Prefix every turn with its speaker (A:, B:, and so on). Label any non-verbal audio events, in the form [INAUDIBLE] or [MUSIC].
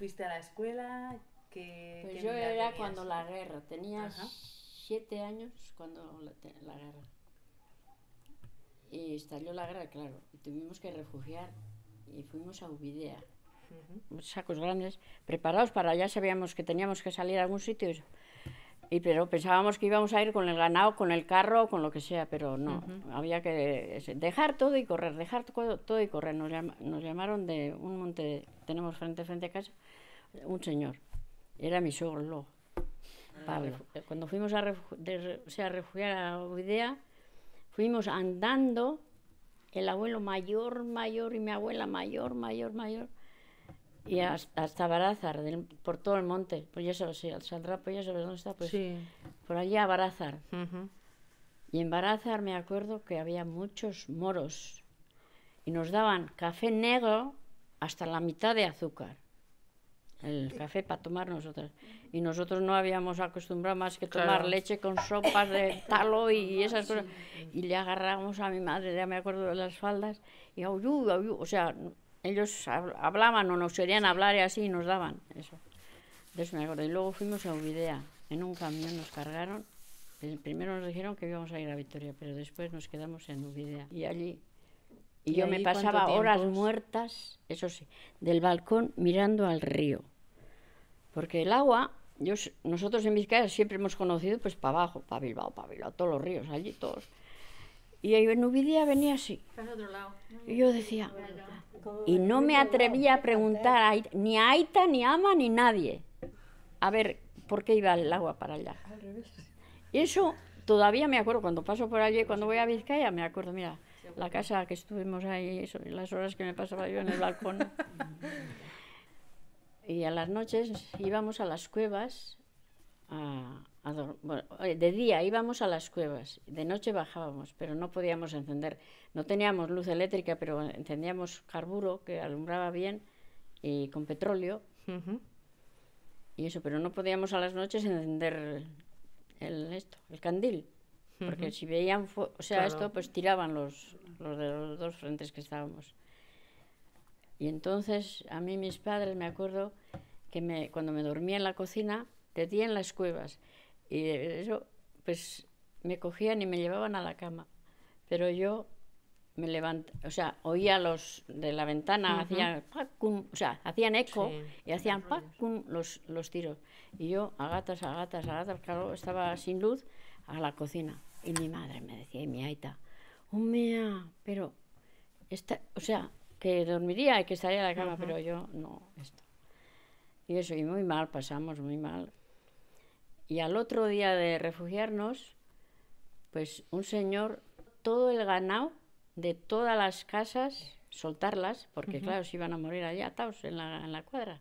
A: ¿Fuiste a la escuela? que pues yo era cuando la guerra, tenía siete años cuando la, guerra. Y estalló la guerra, claro, y tuvimos que refugiar y fuimos a Uvidea, Sacos grandes, preparados para allá, sabíamos que teníamos que salir a algún sitio. Y y pero pensábamos que íbamos a ir con el ganado, con el carro, con lo que sea, pero no. Había que dejar todo y correr, dejar todo y correr. Nos, llamaron de un monte, tenemos frente frente a casa, un señor. Era mi suegro, ah, Pablo. Cuando fuimos a, a refugiar a Oidea, fuimos andando, el abuelo mayor, mayor y mi abuela mayor, mayor, mayor, y hasta, hasta Barazar, por todo el monte. Pues ya sabes, si saldrá, pues ya sabes dónde está, pues por allí a Barazar. Y en Barazar me acuerdo que había muchos moros y nos daban café negro hasta la mitad de azúcar. El café para tomar nosotros. Y nosotros no habíamos acostumbrado más que tomar leche con sopas de [LAUGHS] talo y esas cosas. Y le agarramos a mi madre, ya me acuerdo de las faldas, y auyú, O sea, ellos hablaban o nos querían hablar y así nos daban eso. Entonces me acuerdo. Y luego fuimos a Uvidea. En un camión nos cargaron. primero nos dijeron que íbamos a ir a Victoria, pero después nos quedamos en Uvidea. Y allí. Y, yo me pasaba horas muertas, eso sí, del balcón mirando al río. Porque el agua, yo, nosotros en Vizcaya siempre hemos conocido pues para abajo, para Bilbao, para Bilbao, todos los ríos, allí todos. Y ahí en Uvidea venía así. Y yo decía, y no me atrevía a preguntar ni a Aita, ni a Ama, ni nadie. A ver, ¿por qué iba el agua para allá? Eso todavía me acuerdo, cuando paso por allí, cuando voy a Vizcaya, me acuerdo, mira, la casa que estuvimos ahí, las horas que me pasaba yo en el balcón. [LAUGHS] Y a las noches íbamos a las cuevas a, de día íbamos a las cuevas, de noche bajábamos, pero no podíamos encender. No teníamos luz eléctrica, pero encendíamos carburo que alumbraba bien y con petróleo. Y eso, pero no podíamos a las noches encender el, esto, el candil. Porque si veían, o sea, esto, pues tiraban los, de los dos frentes que estábamos. Y entonces a mí mis padres, me acuerdo, que cuando me dormía en la cocina, de di en las cuevas. Y eso, pues me cogían y me llevaban a la cama. Pero yo me levanté, o sea, oía los de la ventana, hacían, o sea, hacían eco y hacían pacum, los, los tiros. Y yo, a gatas, a gatas, a gatas, claro, estaba sin luz, a la cocina. Y mi madre me decía, y mi aita, omea", ah, pero, esta, o sea, que dormiría y que estaría a la cama, pero yo no, esto. Y eso, y muy mal, pasamos muy mal. Y al otro día de refugiarnos, pues un señor, todo el ganado de todas las casas, soltarlas, porque claro, se iban a morir allá atados en la cuadra.